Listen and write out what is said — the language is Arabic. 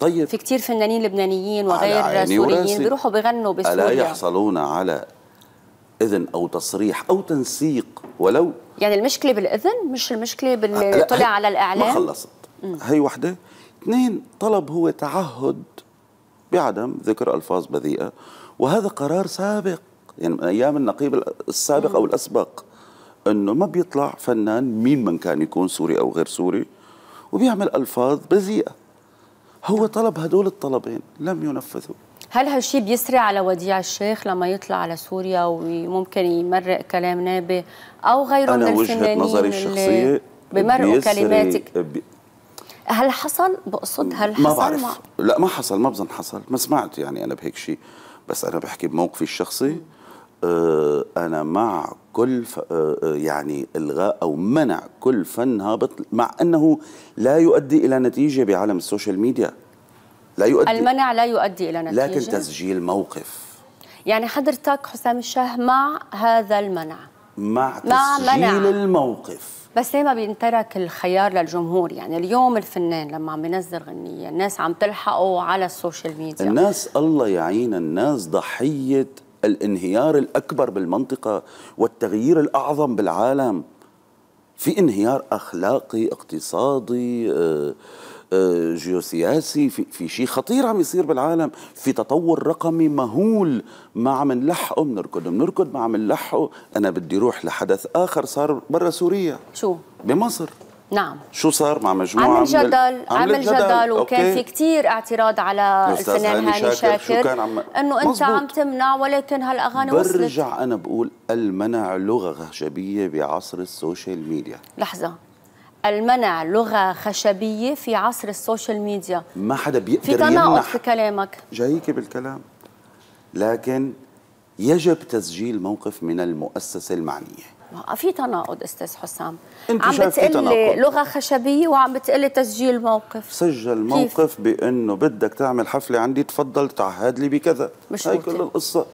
طيب في كتير فنانين لبنانيين وغير سوريين بيروحوا بيغنوا بسوريا ألا يحصلون على إذن أو تصريح أو تنسيق ولو يعني المشكلة بالإذن مش المشكلة باللي أه، طلع على الإعلام ما خلصت مم. هي وحدة اثنين طلب هو تعهد بعدم ذكر ألفاظ بذيئة وهذا قرار سابق يعني من أيام النقيب السابق مم. أو الأسبق أنه ما بيطلع فنان مين من كان يكون سوري أو غير سوري وبيعمل ألفاظ بذيئة هو طلب هدول الطلبين لم ينفذوا هل هالشيء بيسري على وديع الشيخ لما يطلع على سوريا وممكن يمرق كلام نابه او غيره من الفنانين أنا من وجهة نظري الشخصية بمرقوا كلماتك بي... هل حصل بقصد هل حصل ما بعرف ما... لا ما حصل ما بظن حصل ما سمعت يعني انا بهيك شيء بس انا بحكي بموقفي الشخصي آه، انا مع كل آه، آه، يعني الغاء او منع كل فن هابط مع انه لا يؤدي الى نتيجه بعالم السوشيال ميديا لا يؤدي المنع لا يؤدي الى نتيجه لكن تسجيل موقف يعني حضرتك حسام الشاه مع هذا المنع مع, مع تسجيل منع. الموقف بس ليه ما بينترك الخيار للجمهور يعني اليوم الفنان لما عم ينزل غنية الناس عم تلحقه على السوشيال ميديا الناس الله يعين الناس ضحية الانهيار الأكبر بالمنطقة والتغيير الأعظم بالعالم في انهيار أخلاقي اقتصادي آه، آه، جيوسياسي في, في شيء خطير عم يصير بالعالم في تطور رقمي مهول ما عم نلحقه بنركض بنركض ما عم نلحقه أنا بدي روح لحدث آخر صار برا سوريا شو؟ بمصر نعم شو صار مع مجموعه عمل جدل عمل جدل, جدل وكان أوكي. في كثير اعتراض على الفنان هاني شاكر, شاكر. عم... انه انت عم تمنع ولكن هالاغاني وصلت برجع انا بقول المنع لغه خشبيه بعصر السوشيال ميديا لحظه المنع لغه خشبيه في عصر السوشيال ميديا ما حدا بيقدر يمنع في تناقض في كلامك جايك بالكلام لكن يجب تسجيل موقف من المؤسسة المعنية ما في تناقض استاذ حسام انت عم بتقلي لغه خشبيه وعم بتقلي تسجيل موقف سجل موقف بانه بدك تعمل حفله عندي تفضل تعهد لي بكذا مش هي كل القصه